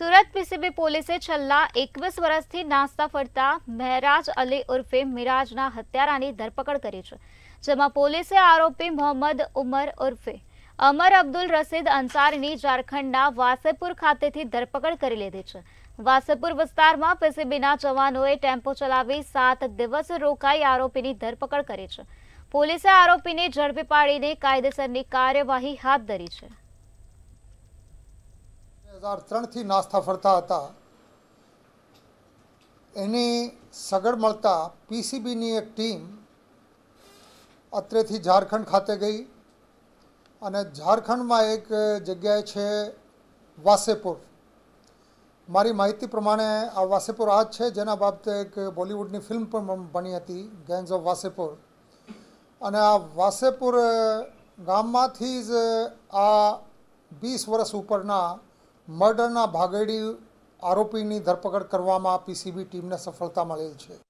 Surat PCB પોલીસે છેલ્લા એકવીસ વર્ષથી નાસ્તા ફરતા મહેરાજ અલી ઉર્ફે મિરાજના હત્યારાની ધરપકડ કરી છે જેમાં પોલીસે આરોપી મોહમ્મદ ઉમર ઉર્ફે અમર અબ્દુલ રશીદ અન્સારની ઝારખંડના વાસેપુર ખાતેથી ધરપકડ કરી લીધી છે વાસેપુર વિસ્તારમાં પીસીબીના જવાનોએ ટેમ્પો ચલાવી સાત દિવસ રોકાઈ આરોપીની ધરપકડ કરી છે પોલીસે આરોપીને ઝડપી પાડીને કાયદેસરની કાર્યવાહી હાથ ધરી છે હજાર ત્રણથી નાસ્તા ફરતા હતા એની સગડ મળતા પીસીબીની એક ટીમ અત્રેથી ઝારખંડ ખાતે ગઈ અને ઝારખંડમાં એક જગ્યાએ છે વાસેપુર મારી માહિતી પ્રમાણે આ વાસેપુર આ જ છે જેના બાબતે એક બોલિવૂડની ફિલ્મ પણ બની હતી ગેંગ્સ ઓફ વાસેપુર અને આ વાસેપુર ગામમાંથી જ આ વીસ વર્ષ ઉપરના મર્ડરના ભાગેડી આરોપીની ધરપકડ કરવામાં પીસીબી ટીમને સફળતા મળેલ છે